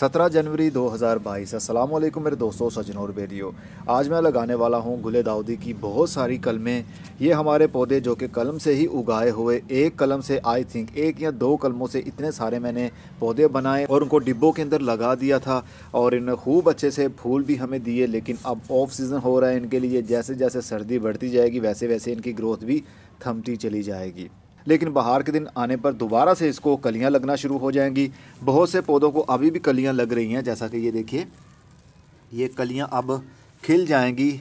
सत्रह जनवरी 2022 अस्सलाम वालेकुम मेरे दोस्तों सजन और बेरियो आज मैं लगाने वाला हूँ गुले दाऊदी की बहुत सारी कलमें ये हमारे पौधे जो कि कलम से ही उगाए हुए एक कलम से आई थिंक एक या दो कलमों से इतने सारे मैंने पौधे बनाए और उनको डिब्बों के अंदर लगा दिया था और इन्हें खूब अच्छे से फूल भी हमें दिए लेकिन अब ऑफ सीज़न हो रहा है इनके लिए जैसे जैसे सर्दी बढ़ती जाएगी वैसे वैसे इनकी ग्रोथ भी थमती चली जाएगी लेकिन बाहर के दिन आने पर दोबारा से इसको कलियाँ लगना शुरू हो जाएंगी बहुत से पौधों को अभी भी कलियाँ लग रही हैं जैसा कि ये देखिए ये कलियाँ अब खिल जाएंगी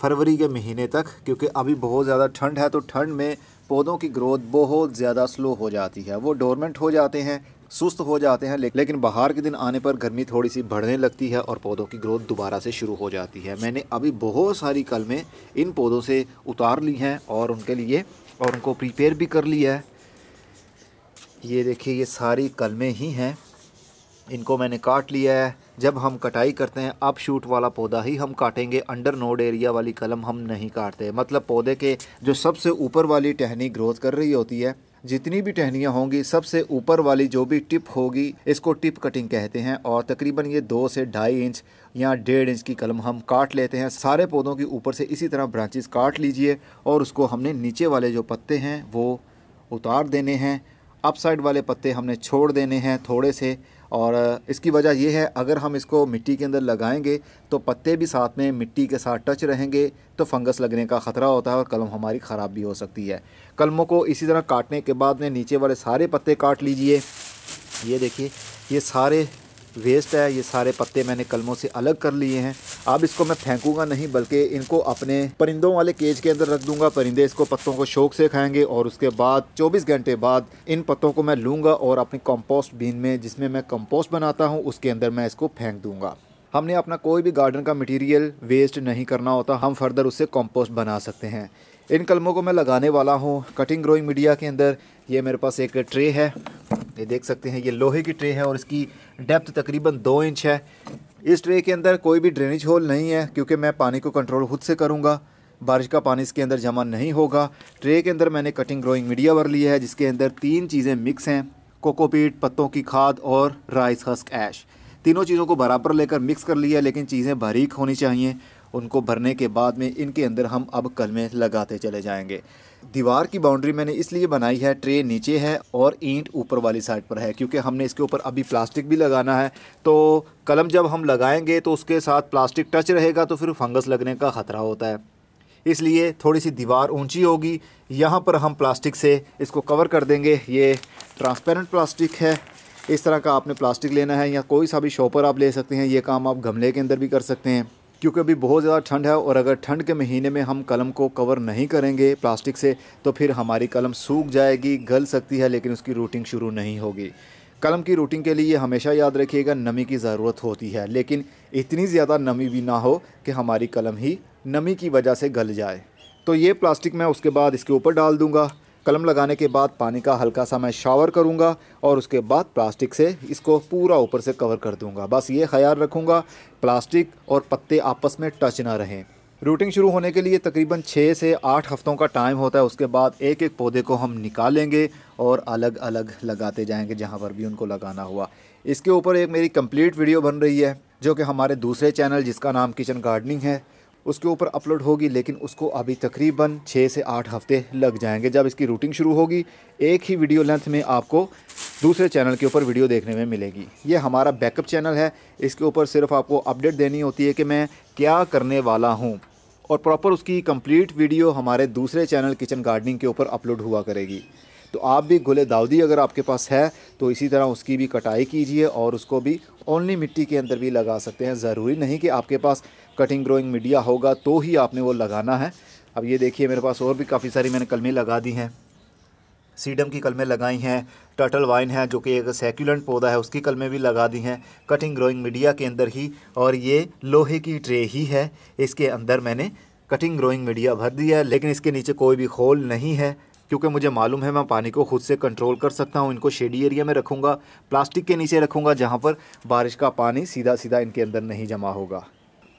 फरवरी के महीने तक क्योंकि अभी बहुत ज़्यादा ठंड है तो ठंड में पौधों की ग्रोथ बहुत ज़्यादा स्लो हो जाती है वो डोरमेंट हो जाते हैं सुस्त हो जाते हैं लेकिन बाहर के दिन आने पर गर्मी थोड़ी सी बढ़ने लगती है और पौधों की ग्रोथ दोबारा से शुरू हो जाती है मैंने अभी बहुत सारी कलमें इन पौधों से उतार ली हैं और उनके लिए और उनको प्रिपेयर भी कर लिया है ये देखिए ये सारी कलमे ही हैं इनको मैंने काट लिया है जब हम कटाई करते हैं अप शूट वाला पौधा ही हम काटेंगे अंडर नोड एरिया वाली कलम हम नहीं काटते मतलब पौधे के जो सबसे ऊपर वाली टहनी ग्रोथ कर रही होती है जितनी भी टहनियाँ होंगी सबसे ऊपर वाली जो भी टिप होगी इसको टिप कटिंग कहते हैं और तकरीबन ये दो से ढाई इंच या डेढ़ इंच की कलम हम काट लेते हैं सारे पौधों के ऊपर से इसी तरह ब्रांचेस काट लीजिए और उसको हमने नीचे वाले जो पत्ते हैं वो उतार देने हैं अप साइड वाले पत्ते हमने छोड़ देने हैं थोड़े से और इसकी वजह यह है अगर हम इसको मिट्टी के अंदर लगाएंगे तो पत्ते भी साथ में मिट्टी के साथ टच रहेंगे तो फंगस लगने का ख़तरा होता है और कलम हमारी ख़राब भी हो सकती है कलमों को इसी तरह काटने के बाद में नीचे वाले सारे पत्ते काट लीजिए ये देखिए ये सारे वेस्ट है ये सारे पत्ते मैंने कलमों से अलग कर लिए हैं अब इसको मैं फेंकूंगा नहीं बल्कि इनको अपने परिंदों वाले केज के अंदर रख दूंगा परिंदे इसको पत्तों को शौक से खाएंगे और उसके बाद 24 घंटे बाद इन पत्तों को मैं लूँगा और अपनी कंपोस्ट बीन में जिसमें मैं कंपोस्ट बनाता हूँ उसके अंदर मैं इसको फेंक दूँगा हमने अपना कोई भी गार्डन का मटीरियल वेस्ट नहीं करना होता हम फर्दर उससे कॉम्पोस्ट बना सकते हैं इन कलमों को मैं लगाने वाला हूँ कटिंग ग्रोइंग मीडिया के अंदर ये मेरे पास एक ट्रे है ये देख सकते हैं ये लोहे की ट्रे है और इसकी डेप्थ तकरीबन दो इंच है इस ट्रे के अंदर कोई भी ड्रेनेज होल नहीं है क्योंकि मैं पानी को कंट्रोल खुद से करूँगा बारिश का पानी इसके अंदर जमा नहीं होगा ट्रे के अंदर मैंने कटिंग ग्रोइंग मीडिया भर लिया है जिसके अंदर तीन चीज़ें मिक्स हैं कोकोपीट पत्तों की खाद और राइस हस्क ऐश तीनों चीज़ों को बराबर लेकर मिक्स कर लिया लेकिन चीज़ें बारीक होनी चाहिए उनको भरने के बाद में इनके अंदर हम अब कलमे लगाते चले जाएंगे दीवार की बाउंड्री मैंने इसलिए बनाई है ट्रे नीचे है और ईंट ऊपर वाली साइड पर है क्योंकि हमने इसके ऊपर अभी प्लास्टिक भी लगाना है तो कलम जब हम लगाएंगे तो उसके साथ प्लास्टिक टच रहेगा तो फिर फंगस लगने का ख़तरा होता है इसलिए थोड़ी सी दीवार ऊंची होगी यहाँ पर हम प्लास्टिक से इसको कवर कर देंगे ये ट्रांसपेरेंट प्लास्टिक है इस तरह का आपने प्लास्टिक लेना है या कोई सा भी शॉपर आप ले सकते हैं ये काम आप गमले के अंदर भी कर सकते हैं क्योंकि अभी बहुत ज़्यादा ठंड है और अगर ठंड के महीने में हम कलम को कवर नहीं करेंगे प्लास्टिक से तो फिर हमारी कलम सूख जाएगी गल सकती है लेकिन उसकी रूटिंग शुरू नहीं होगी कलम की रूटिंग के लिए हमेशा याद रखिएगा नमी की ज़रूरत होती है लेकिन इतनी ज़्यादा नमी भी ना हो कि हमारी कलम ही नमी की वजह से गल जाए तो ये प्लास्टिक मैं उसके बाद इसके ऊपर डाल दूँगा कलम लगाने के बाद पानी का हल्का सा मैं शावर करूँगा और उसके बाद प्लास्टिक से इसको पूरा ऊपर से कवर कर दूँगा बस ये ख्याल रखूंगा प्लास्टिक और पत्ते आपस में टच ना रहें रूटिंग शुरू होने के लिए तकरीबन छः से आठ हफ्तों का टाइम होता है उसके बाद एक एक पौधे को हम निकालेंगे और अलग अलग लगाते जाएंगे जहाँ पर भी उनको लगाना हुआ इसके ऊपर एक मेरी कंप्लीट वीडियो बन रही है जो कि हमारे दूसरे चैनल जिसका नाम किचन गार्डनिंग है उसके ऊपर अपलोड होगी लेकिन उसको अभी तकरीबन छः से आठ हफ्ते लग जाएंगे जब इसकी रूटिंग शुरू होगी एक ही वीडियो लेंथ में आपको दूसरे चैनल के ऊपर वीडियो देखने में मिलेगी ये हमारा बैकअप चैनल है इसके ऊपर सिर्फ आपको अपडेट देनी होती है कि मैं क्या करने वाला हूँ और प्रॉपर उसकी कंप्लीट वीडियो हमारे दूसरे चैनल किचन गार्डनिंग के ऊपर अपलोड हुआ करेगी तो आप भी गुले दाऊदी अगर आपके पास है तो इसी तरह उसकी भी कटाई कीजिए और उसको भी ओनली मिट्टी के अंदर भी लगा सकते हैं ज़रूरी नहीं कि आपके पास कटिंग ग्रोइंग मीडिया होगा तो ही आपने वो लगाना है अब ये देखिए मेरे पास और भी काफ़ी सारी मैंने कलमें लगा दी हैं सीडम की कलमें लगाई हैं टर्टल वाइन है जो कि एक सेक्यूलेंट पौधा है उसकी कलमें भी लगा दी हैं कटिंग ग्रोइंग मीडिया के अंदर ही और ये लोहे की ट्रे ही है इसके अंदर मैंने कटिंग ग्रोइंग मीडिया भर दिया है लेकिन इसके नीचे कोई भी खोल नहीं है क्योंकि मुझे मालूम है मैं पानी को खुद से कंट्रोल कर सकता हूँ इनको शेडी एरिया में रखूँगा प्लास्टिक के नीचे रखूँगा जहाँ पर बारिश का पानी सीधा सीधा इनके अंदर नहीं जमा होगा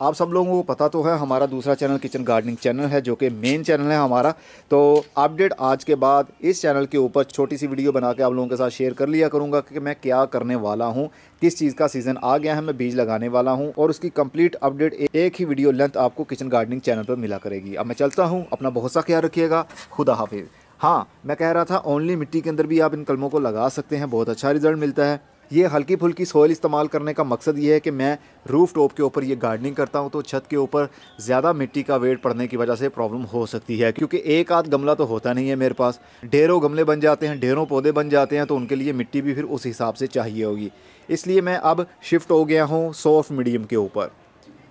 आप सब लोगों को पता तो है हमारा दूसरा चैनल किचन गार्डनिंग चैनल है जो कि मेन चैनल है हमारा तो अपडेट आज के बाद इस चैनल के ऊपर छोटी सी वीडियो बना के आप लोगों के साथ शेयर कर लिया करूँगा कि मैं क्या करने वाला हूँ किस चीज़ का सीज़न आ गया है मैं बीज लगाने वाला हूँ और उसकी कम्प्लीट अपडेट एक ही वीडियो लेंथ आपको किचन गार्डनिंग चैनल पर मिला करेगी अब मैं चलता हूँ अपना बहुत सा ख्याल रखिएगा खुदा हाफिज़ हाँ मैं कह रहा था ओनली मिट्टी के अंदर भी आप इन कलमों को लगा सकते हैं बहुत अच्छा रिजल्ट मिलता है ये हल्की फुल्की सॉइल इस्तेमाल करने का मकसद ये है कि मैं रूफ़ टॉप के ऊपर ये गार्डनिंग करता हूँ तो छत के ऊपर ज़्यादा मिट्टी का वेट पड़ने की वजह से प्रॉब्लम हो सकती है क्योंकि एक आध गमला तो होता नहीं है मेरे पास ढेरों गमले बन जाते हैं ढेरों पौधे बन जाते हैं तो उनके लिए मिट्टी भी फिर उस हिसाब से चाहिए होगी इसलिए मैं अब शिफ्ट हो गया हूँ सॉफ्ट मीडियम के ऊपर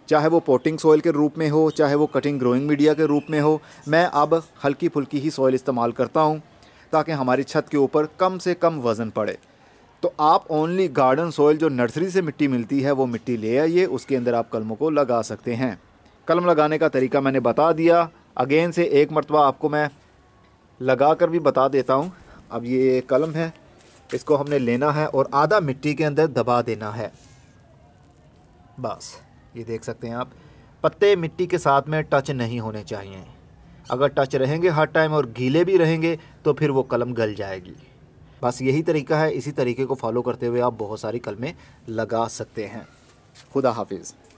चाहे वो पोटिंग सॉइल के रूप में हो चाहे वो कटिंग ग्रोइंग मीडिया के रूप में हो मैं अब हल्की फुल्की ही सॉइल इस्तेमाल करता हूँ ताकि हमारी छत के ऊपर कम से कम वज़न पड़े तो आप ओनली गार्डन सॉइल जो नर्सरी से मिट्टी मिलती है वो मिट्टी ले आइए उसके अंदर आप कलमों को लगा सकते हैं कलम लगाने का तरीका मैंने बता दिया अगेन से एक मरतबा आपको मैं लगा कर भी बता देता हूँ अब ये कलम है इसको हमने लेना है और आधा मिट्टी के अंदर दबा देना है बस ये देख सकते हैं आप पत्ते मिट्टी के साथ में टच नहीं होने चाहिए अगर टच रहेंगे हर टाइम और गीले भी रहेंगे तो फिर वो कलम गल जाएगी बस यही तरीका है इसी तरीके को फॉलो करते हुए आप बहुत सारी कलमें लगा सकते हैं खुदा हाफिज़